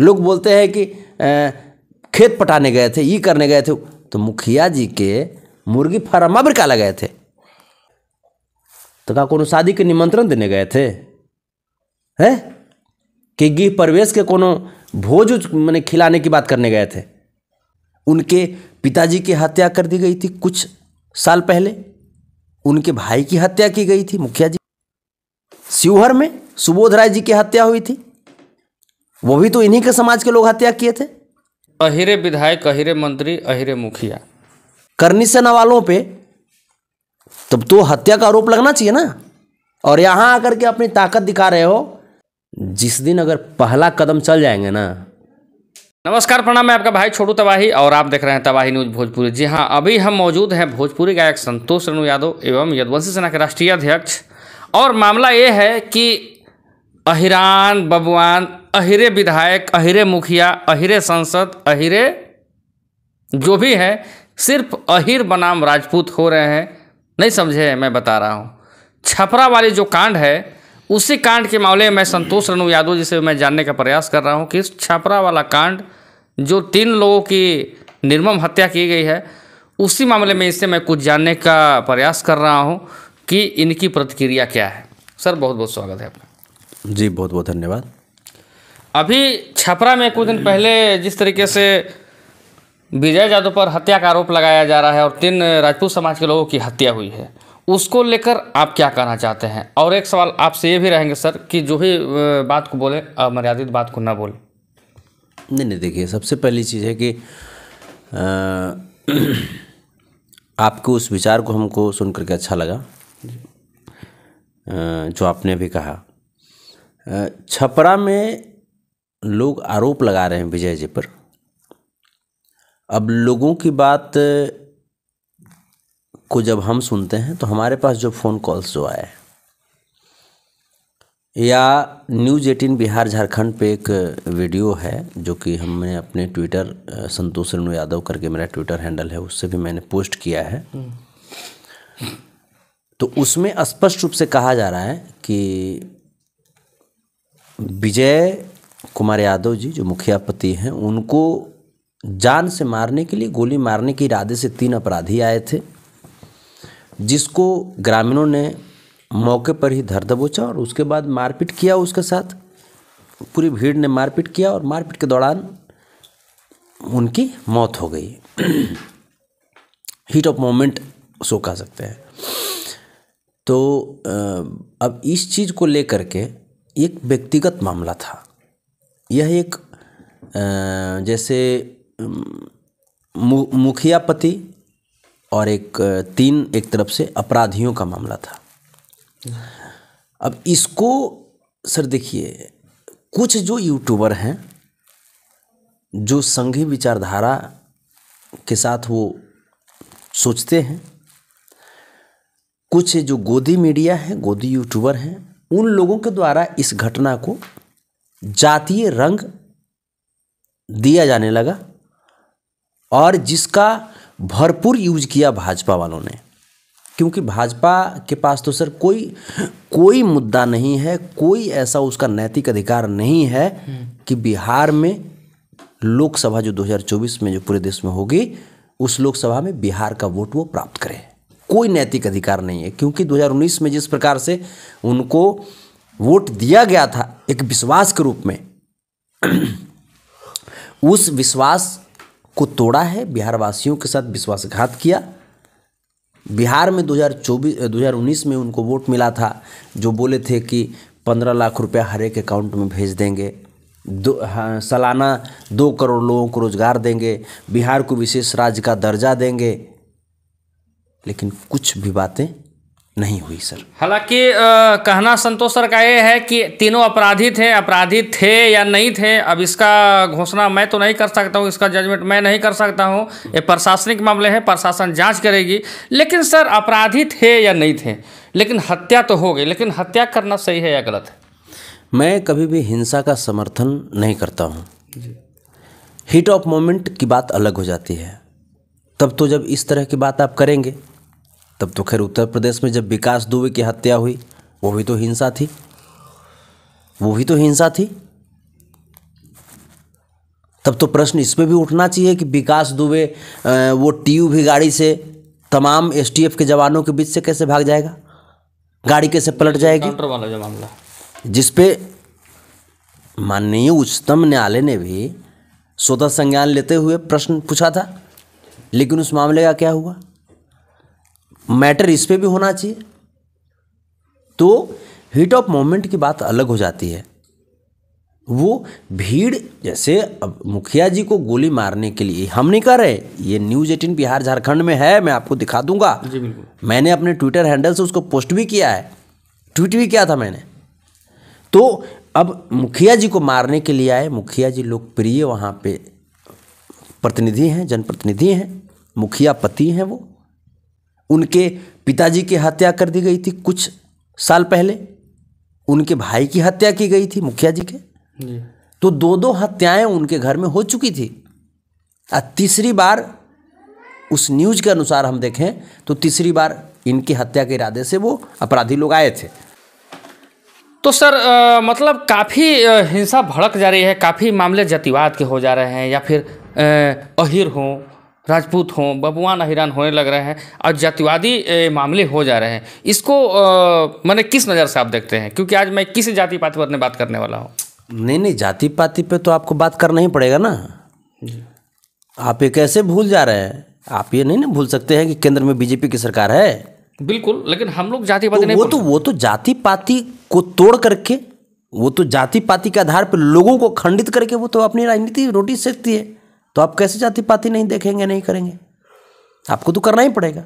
लोग बोलते हैं कि खेत पटाने गए थे ये करने गए थे तो मुखिया जी के मुर्गी फार्म अब का गए थे तो क्या कोनो शादी के निमंत्रण देने गए थे हैं कि गृह प्रवेश के कोनो भोज मैंने खिलाने की बात करने गए थे उनके पिताजी की हत्या कर दी गई थी कुछ साल पहले उनके भाई की हत्या की गई थी मुखिया जी शिवहर में सुबोध राय जी की हत्या हुई थी वो भी तो इन्हीं के समाज के लोग हत्या किए थे अहिरे विधायक अहिरे मंत्री अहिरे मुखिया करनी सेना वालों पे तब तो हत्या का आरोप लगना चाहिए ना और यहां आकर के अपनी ताकत दिखा रहे हो जिस दिन अगर पहला कदम चल जाएंगे ना नमस्कार प्रणाम मैं आपका भाई छोटू तबाही और आप देख रहे हैं तबाही न्यूज भोजपुरी जी हाँ अभी हम मौजूद हैं भोजपुरी गायक संतोष रेणु यादव एवं यदवंशी सेना के राष्ट्रीय अध्यक्ष और मामला ये है कि अहिरान बबुआन अहिरे विधायक अहिरे मुखिया अहिरे सांसद अहिरे जो भी है सिर्फ अहिर बनाम राजपूत हो रहे हैं नहीं समझे मैं बता रहा हूँ छपरा वाली जो कांड है उसी कांड के मामले में मैं संतोष रनु यादव जी से मैं जानने का प्रयास कर रहा हूँ कि इस छपरा वाला कांड जो तीन लोगों की निर्मम हत्या की गई है उसी मामले में इससे मैं कुछ जानने का प्रयास कर रहा हूँ कि इनकी प्रतिक्रिया क्या है सर बहुत बहुत स्वागत है आपका जी बहुत बहुत धन्यवाद अभी छपरा में कुछ दिन पहले जिस तरीके से विजय यादव पर हत्या का आरोप लगाया जा रहा है और तीन राजपूत समाज के लोगों की हत्या हुई है उसको लेकर आप क्या कहना चाहते हैं और एक सवाल आपसे ये भी रहेंगे सर कि जो भी बात को बोले मर्यादित बात को ना बोले नहीं नहीं देखिए सबसे पहली चीज़ है कि आपके उस विचार को हमको सुन करके अच्छा लगा जो आपने भी कहा छपरा में लोग आरोप लगा रहे हैं विजय जी पर अब लोगों की बात को जब हम सुनते हैं तो हमारे पास जो फ़ोन कॉल्स जो आए या न्यूज एटीन बिहार झारखंड पे एक वीडियो है जो कि हमने अपने ट्विटर संतोष रेणु यादव करके मेरा ट्विटर हैंडल है उससे भी मैंने पोस्ट किया है तो उसमें स्पष्ट रूप से कहा जा रहा है कि विजय कुमार यादव जी जो मुखिया पति हैं उनको जान से मारने के लिए गोली मारने के इरादे से तीन अपराधी आए थे जिसको ग्रामीणों ने मौके पर ही धर दबोचा और उसके बाद मारपीट किया उसके साथ पूरी भीड़ ने मारपीट किया और मारपीट के दौरान उनकी मौत हो गई हीट ऑफ मोमेंट सो कह सकते हैं तो अब इस चीज़ को लेकर के एक व्यक्तिगत मामला था यह एक जैसे मुखिया पति और एक तीन एक तरफ से अपराधियों का मामला था अब इसको सर देखिए कुछ जो यूट्यूबर हैं जो संघी विचारधारा के साथ वो सोचते हैं कुछ जो गोदी मीडिया है गोदी यूट्यूबर हैं उन लोगों के द्वारा इस घटना को जातीय रंग दिया जाने लगा और जिसका भरपूर यूज किया भाजपा वालों ने क्योंकि भाजपा के पास तो सर कोई कोई मुद्दा नहीं है कोई ऐसा उसका नैतिक अधिकार नहीं है कि बिहार में लोकसभा जो 2024 में जो पूरे देश में होगी उस लोकसभा में बिहार का वोट वो प्राप्त करे कोई नैतिक अधिकार नहीं है क्योंकि 2019 में जिस प्रकार से उनको वोट दिया गया था एक विश्वास के रूप में उस विश्वास को तोड़ा है बिहारवासियों के साथ विश्वासघात किया बिहार में 2024 2019 में उनको वोट मिला था जो बोले थे कि 15 लाख रुपया हर एक अकाउंट में भेज देंगे दो हाँ, सालाना दो करोड़ लोगों को रोजगार देंगे बिहार को विशेष राज्य का दर्जा देंगे लेकिन कुछ भी बातें नहीं हुई सर हालांकि कहना संतोष सर का ये है कि तीनों अपराधी थे अपराधी थे या नहीं थे अब इसका घोषणा मैं तो नहीं कर सकता हूँ इसका जजमेंट मैं नहीं कर सकता हूँ ये प्रशासनिक मामले हैं प्रशासन जांच करेगी लेकिन सर अपराधी थे या नहीं थे लेकिन हत्या तो हो गई लेकिन हत्या करना सही है या गलत है मैं कभी भी हिंसा का समर्थन नहीं करता हूँ हीट ऑफ मोमेंट की बात अलग हो जाती है तब तो जब इस तरह की बात आप करेंगे तब तो खैर उत्तर प्रदेश में जब विकास दुबे की हत्या हुई वो भी तो हिंसा थी वो भी तो हिंसा थी तब तो प्रश्न इसमें भी उठना चाहिए कि विकास दुबे वो ट्यूब ही गाड़ी से तमाम एसटीएफ के जवानों के बीच से कैसे भाग जाएगा गाड़ी कैसे पलट जाएगी वाला मामला जिसपे माननीय उच्चतम न्यायालय ने भी स्वतः संज्ञान लेते हुए प्रश्न पूछा था लेकिन उस मामले का क्या हुआ मैटर इस पर भी होना चाहिए तो हीट ऑफ मोमेंट की बात अलग हो जाती है वो भीड़ जैसे अब मुखिया जी को गोली मारने के लिए हम नहीं कर रहे ये न्यूज एटीन बिहार झारखंड में है मैं आपको दिखा दूंगा जी बिल्कुल मैंने अपने ट्विटर हैंडल से उसको पोस्ट भी किया है ट्वीट भी किया था मैंने तो अब मुखिया जी को मारने के लिए आए मुखिया जी लोकप्रिय वहाँ पे प्रतिनिधि हैं जनप्रतिनिधि हैं मुखिया पति हैं वो उनके पिताजी की हत्या कर दी गई थी कुछ साल पहले उनके भाई की हत्या की गई थी मुखिया जी के तो दो दो हत्याएं उनके घर में हो चुकी थी और तीसरी बार उस न्यूज़ के अनुसार हम देखें तो तीसरी बार इनकी हत्या के इरादे से वो अपराधी लोग आए थे तो सर आ, मतलब काफ़ी हिंसा भड़क जा रही है काफ़ी मामले जतिवाद के हो जा रहे हैं या फिर अहिर हों राजपूत हों बबुआ नहिरान होने लग रहे हैं और जातिवादी मामले हो जा रहे हैं इसको मैंने किस नज़र से आप देखते हैं क्योंकि आज मैं किस जाति पाति पर बात करने वाला हूँ नहीं नहीं जाति पाति पे तो आपको बात करना ही पड़ेगा ना आप ये कैसे भूल जा रहे हैं आप ये नहीं ना भूल सकते हैं कि केंद्र में बीजेपी की सरकार है बिल्कुल लेकिन हम लोग जाति पाति तो नहीं वो तो वो तो जाति पाति को तोड़ करके वो तो जाति पाति के आधार पर लोगों को खंडित करके वो तो अपनी राजनीति रोटी सेकती है तो आप कैसे जाति पाति नहीं देखेंगे नहीं करेंगे आपको तो करना ही पड़ेगा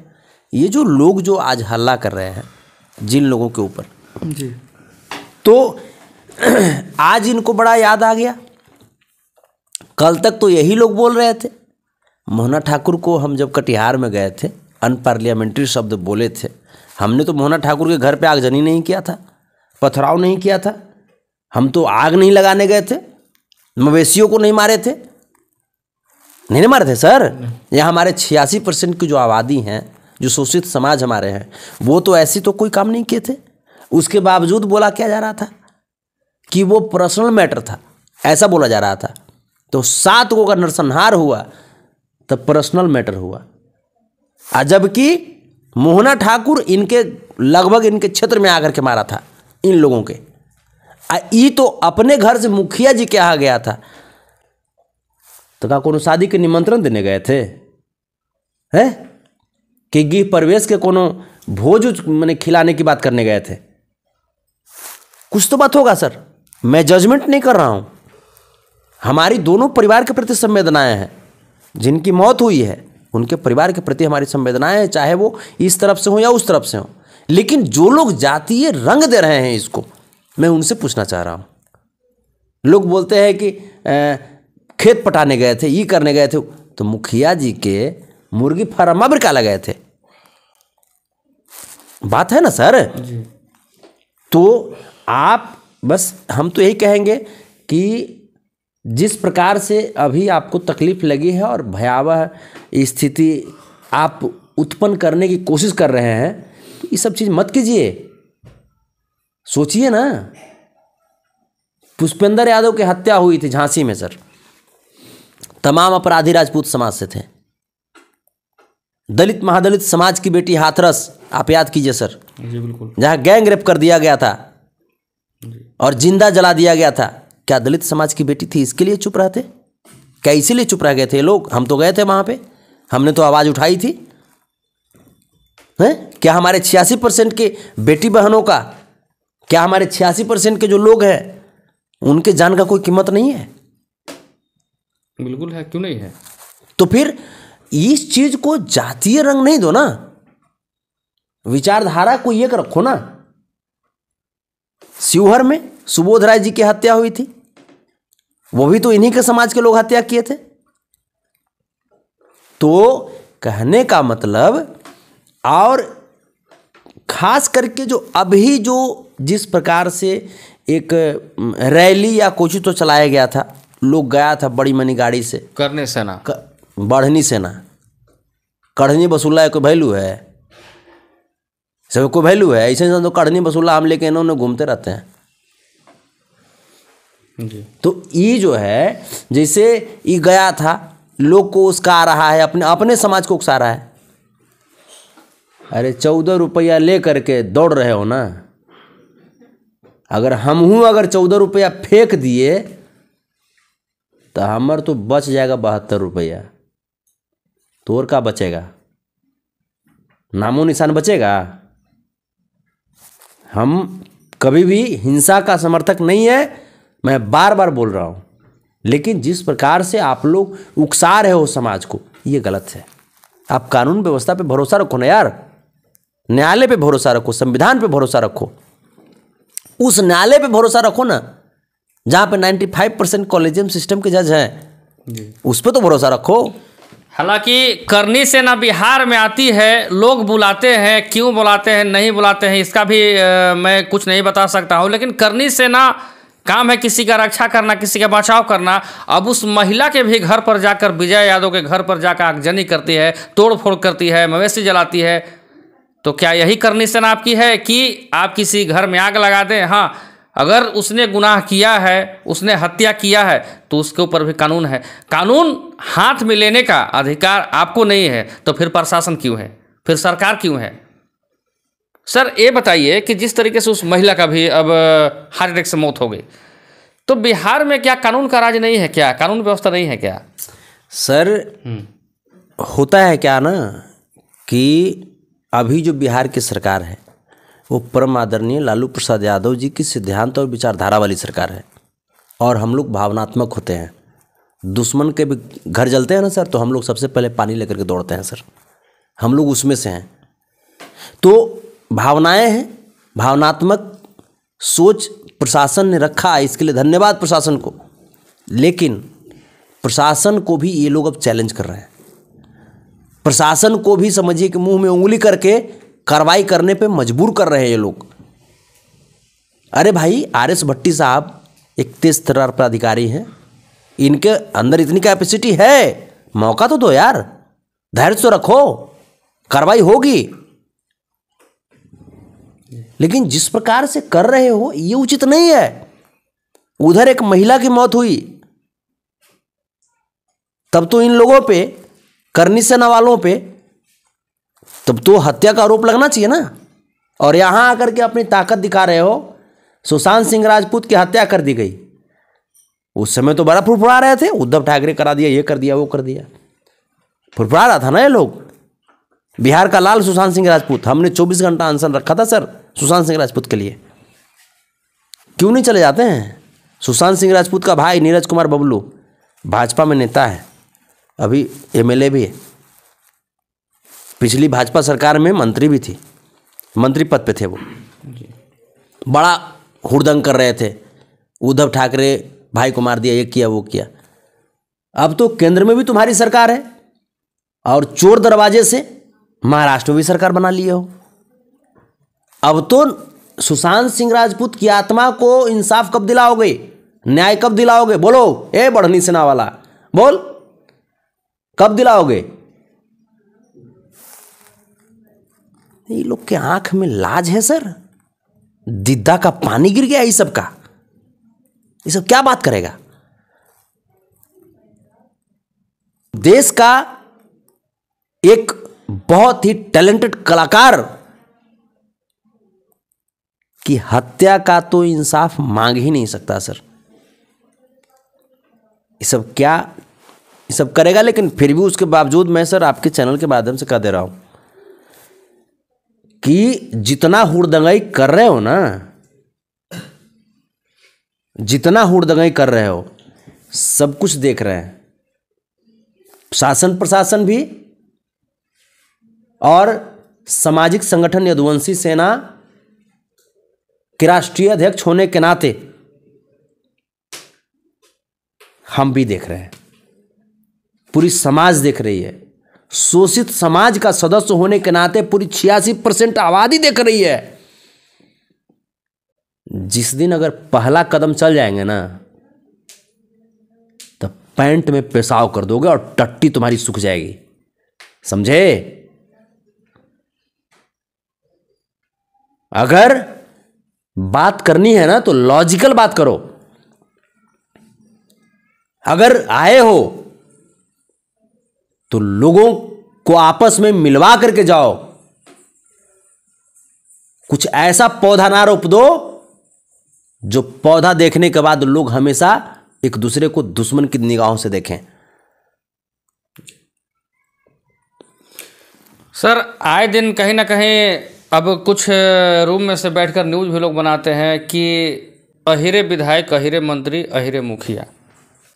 ये जो लोग जो आज हल्ला कर रहे हैं जिन लोगों के ऊपर जी तो आज इनको बड़ा याद आ गया कल तक तो यही लोग बोल रहे थे मोहना ठाकुर को हम जब कटिहार में गए थे अनपार्लियामेंट्री शब्द बोले थे हमने तो मोहना ठाकुर के घर पे आगजनी नहीं किया था पथराव नहीं किया था हम तो आग नहीं लगाने गए थे मवेशियों को नहीं मारे थे नहीं ना मारे थे सर ये हमारे छियासी परसेंट की जो आबादी हैं जो शोषित समाज हमारे हैं वो तो ऐसी तो कोई काम नहीं किए थे उसके बावजूद बोला क्या जा रहा था कि वो पर्सनल मैटर था ऐसा बोला जा रहा था तो सात को अगर नरसंहार हुआ तो पर्सनल मैटर हुआ आ जबकि मोहना ठाकुर इनके लगभग इनके क्षेत्र में आकर के मारा था इन लोगों के आ ई तो अपने घर से मुखिया जी के आ गया था तो का कोनो शादी के निमंत्रण देने गए थे हैं कि गृह प्रवेश के कोनो भोज मैंने खिलाने की बात करने गए थे कुछ तो बात होगा सर मैं जजमेंट नहीं कर रहा हूं हमारी दोनों परिवार के प्रति संवेदनाएं हैं जिनकी मौत हुई है उनके परिवार के प्रति हमारी संवेदनाएं हैं चाहे वो इस तरफ से हो या उस तरफ से हो लेकिन जो लोग जातीय रंग दे रहे हैं इसको मैं उनसे पूछना चाह रहा हूं लोग बोलते हैं कि खेत पटाने गए थे ये करने गए थे तो मुखिया जी के मुर्गी फार्म में बिरका लगाए थे बात है ना सर तो आप बस हम तो यही कहेंगे कि जिस प्रकार से अभी आपको तकलीफ लगी है और भयावह स्थिति आप उत्पन्न करने की कोशिश कर रहे हैं तो ये सब चीज़ मत कीजिए सोचिए ना पुष्पेंद्र यादव की हत्या हुई थी झांसी में सर तमाम अपराधी राजपूत समाज से थे दलित महादलित समाज की बेटी हाथरस आप याद कीजिए सर जी बिल्कुल जहां गैंग रेप कर दिया गया था और जिंदा जला दिया गया था क्या दलित समाज की बेटी थी इसके लिए चुप रहते क्या इसीलिए चुप रह गए थे लोग हम तो गए थे वहां पे हमने तो आवाज़ उठाई थी है? क्या हमारे छियासी परसेंट के बेटी बहनों का क्या हमारे छियासी परसेंट के जो लोग हैं उनके जान का कोई कीमत नहीं है बिल्कुल है क्यों नहीं है तो फिर इस चीज को जातीय रंग नहीं दो ना विचारधारा को एक रखो ना शिवहर में सुबोध राय जी की हत्या हुई थी वो भी तो इन्हीं के समाज के लोग हत्या किए थे तो कहने का मतलब और खास करके जो अभी जो जिस प्रकार से एक रैली या कुछ तो चलाया गया था लोग गया था बड़ी मनी गाड़ी से करने सेना कर, बढ़नी सेना कढ़नी बसुल्ला कोई वैल्यू है सब कोई वैल्यू है ऐसे इंसान तो कढ़नी वसूला हम लेके इन्होंने घूमते रहते हैं तो ये जो है जैसे ये गया था लोग को उसका आ रहा है अपने अपने समाज को उकसा रहा है अरे चौदह रुपया ले करके दौड़ रहे हो ना अगर हम हूं अगर चौदह रुपया फेंक दिए तो हमर तो बच जाएगा बहत्तर रुपया तोर का बचेगा नामो निशान बचेगा हम कभी भी हिंसा का समर्थक नहीं है मैं बार बार बोल रहा हूँ लेकिन जिस प्रकार से आप लोग उकसा रहे हो समाज को ये गलत है आप कानून व्यवस्था पे भरोसा रखो ना यार न्यायालय पे भरोसा रखो संविधान पे भरोसा रखो उस न्यायालय पे भरोसा रखो ना जहाँ पे 95 परसेंट कॉलेजियम सिस्टम के जज हैं उस पर तो भरोसा रखो हालांकि करनी सेना बिहार में आती है लोग बुलाते हैं क्यों बुलाते हैं नहीं बुलाते हैं इसका भी आ, मैं कुछ नहीं बता सकता हूँ लेकिन करनी सेना काम है किसी का रक्षा करना किसी का बचाव करना अब उस महिला के भी घर पर जाकर विजय यादव के घर पर जाकर आगजनी करती है तोड़फोड़ करती है मवेशी जलाती है तो क्या यही करनी सेना आपकी है कि आप किसी घर में आग लगा दें हाँ अगर उसने गुनाह किया है उसने हत्या किया है तो उसके ऊपर भी कानून है कानून हाथ में लेने का अधिकार आपको नहीं है तो फिर प्रशासन क्यों है फिर सरकार क्यों है सर ये बताइए कि जिस तरीके से उस महिला का भी अब हार्ट अटैक से मौत हो गई तो बिहार में क्या कानून का राज नहीं है क्या कानून व्यवस्था नहीं है क्या सर हम्म। होता है क्या ना कि अभी जो बिहार की सरकार है वो परम आदरणीय लालू प्रसाद यादव जी की सिद्धांत और विचारधारा वाली सरकार है और हम लोग भावनात्मक होते हैं दुश्मन के भी घर जलते हैं ना सर तो हम लोग सबसे पहले पानी लेकर के दौड़ते हैं सर हम लोग उसमें से हैं तो भावनाएं हैं भावनात्मक सोच प्रशासन ने रखा है इसके लिए धन्यवाद प्रशासन को लेकिन प्रशासन को भी ये लोग अब चैलेंज कर रहे हैं प्रशासन को भी समझिए कि मुंह में उंगली करके कार्रवाई करने पे मजबूर कर रहे हैं ये लोग अरे भाई आर एस भट्टी साहब एक तेज तरार पदाधिकारी हैं इनके अंदर इतनी कैपेसिटी है मौका तो दो यार धैर्य तो रखो कार्रवाई होगी लेकिन जिस प्रकार से कर रहे हो ये उचित नहीं है उधर एक महिला की मौत हुई तब तो इन लोगों पे करनी सेना वालों पे तब तो हत्या का आरोप लगना चाहिए ना और यहाँ आकर के अपनी ताकत दिखा रहे हो सुशांत सिंह राजपूत की हत्या कर दी गई उस समय तो बड़ा फुरफुरा रहे थे उद्धव ठाकरे करा दिया ये कर दिया वो कर दिया फुरफुरा रहा था ना ये लोग बिहार का लाल सुशांत सिंह राजपूत हमने 24 घंटा आंसर रखा था सर सुशांत सिंह राजपूत के लिए क्यों नहीं चले जाते हैं सुशांत सिंह राजपूत का भाई नीरज कुमार बबलू भाजपा में नेता है अभी एमएलए भी है पिछली भाजपा सरकार में मंत्री भी थी मंत्री पद पे थे वो बड़ा हुड़दंग कर रहे थे उद्धव ठाकरे भाई को मार दिया ये किया वो किया अब तो केंद्र में भी तुम्हारी सरकार है और चोर दरवाजे से महाराष्ट्र में भी सरकार बना लिए हो अब तो सुशांत सिंह राजपूत की आत्मा को इंसाफ कब दिलाओगे न्याय कब दिलाओगे बोलो ए बढ़नी सेना वाला बोल कब दिलाओगे ये लोग के आंख में लाज है सर दिद्दा का पानी गिर गया ये सब का ये सब क्या बात करेगा देश का एक बहुत ही टैलेंटेड कलाकार की हत्या का तो इंसाफ मांग ही नहीं सकता सर ये सब क्या ये सब करेगा लेकिन फिर भी उसके बावजूद मैं सर आपके चैनल के माध्यम से कह दे रहा हूं कि जितना हुड़दंगई कर रहे हो ना जितना हुड़दंगई कर रहे हो सब कुछ देख रहे हैं शासन प्रशासन भी और सामाजिक संगठन यदुवंशी सेना के राष्ट्रीय अध्यक्ष होने के नाते हम भी देख रहे हैं पूरी समाज देख रही है शोषित समाज का सदस्य होने के नाते पूरी छियासी परसेंट आबादी देख रही है जिस दिन अगर पहला कदम चल जाएंगे ना तो पैंट में पेशाव कर दोगे और टट्टी तुम्हारी सूख जाएगी समझे अगर बात करनी है ना तो लॉजिकल बात करो अगर आए हो तो लोगों को आपस में मिलवा करके जाओ कुछ ऐसा पौधा ना रोप दो जो पौधा देखने के बाद लोग हमेशा एक दूसरे को दुश्मन की निगाहों से देखें सर आए दिन कहीं ना कहीं अब कुछ रूम में से बैठकर न्यूज़ भी लोग बनाते हैं कि अहिरे विधायक अहिरे मंत्री अहिरे मुखिया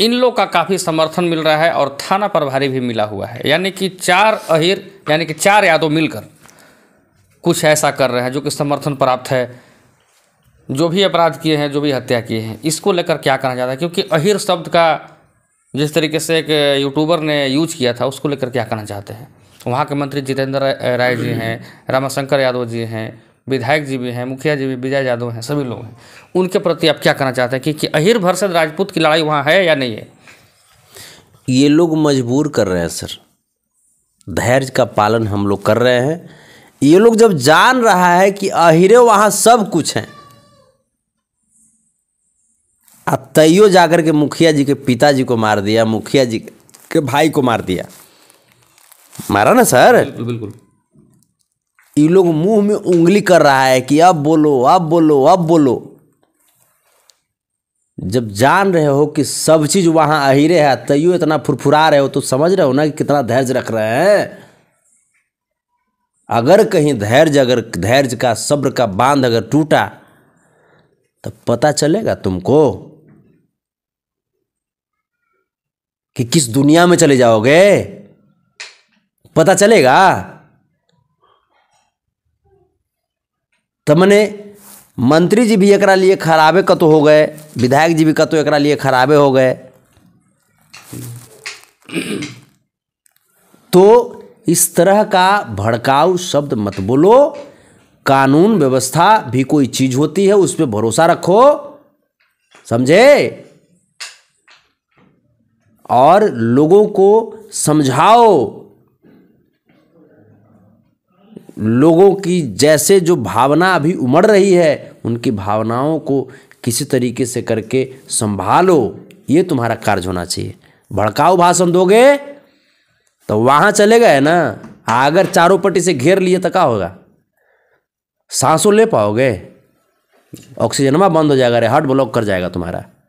इन लोग का काफ़ी समर्थन मिल रहा है और थाना प्रभारी भी मिला हुआ है यानी कि चार अहिर यानी कि चार यादव मिलकर कुछ ऐसा कर रहे हैं जो कि समर्थन प्राप्त है जो भी अपराध किए हैं जो भी हत्या किए हैं इसको लेकर क्या कहा जाता है क्योंकि अहिर शब्द का जिस तरीके से एक यूट्यूबर ने यूज किया था उसको लेकर क्या कहना चाहते हैं वहाँ के मंत्री जितेंद्र राय जी हैं रामाशंकर यादव जी हैं विधायक जी भी हैं मुखिया जी भी विजय यादव हैं सभी लोग हैं उनके प्रति आप क्या कहना चाहते हैं कि, कि अहिर भरसद राजपूत की लड़ाई वहाँ है या नहीं है ये लोग मजबूर कर रहे हैं सर धैर्य का पालन हम लोग कर रहे हैं ये लोग जब जान रहा है कि अहिरे वहाँ सब कुछ हैं अब तैयो जाकर के मुखिया जी के पिताजी को मार दिया मुखिया जी के भाई को मार दिया मारा ना सर बिल्कुल बिल्कुल ये लोग मुंह में उंगली कर रहा है कि अब बोलो अब बोलो अब बोलो जब जान रहे हो कि सब चीज वहां अहिरे है तैयो इतना फुरफुरा रहे हो तो समझ रहे हो ना कि कितना धैर्य रख रहे हैं अगर कहीं धैर्य अगर धैर्य का सब्र का बांध अगर टूटा तो पता चलेगा तुमको कि किस दुनिया में चले जाओगे पता चलेगा तमने तो मंत्री जी भी एक लिए खराबे कतो हो गए विधायक जी भी कतो एक लिए खराबे हो गए तो इस तरह का भड़काऊ शब्द मत बोलो कानून व्यवस्था भी कोई चीज होती है उस पर भरोसा रखो समझे और लोगों को समझाओ लोगों की जैसे जो भावना अभी उमड़ रही है उनकी भावनाओं को किसी तरीके से करके संभालो ये तुम्हारा कार्य होना चाहिए भड़काऊ भाषण दोगे तो वहाँ चले गए ना अगर चारों पट्टी से घेर लिए तो क्या होगा सांसों ले पाओगे ऑक्सीजनवा बंद हो जाएगा रे हार्ट ब्लॉक कर जाएगा तुम्हारा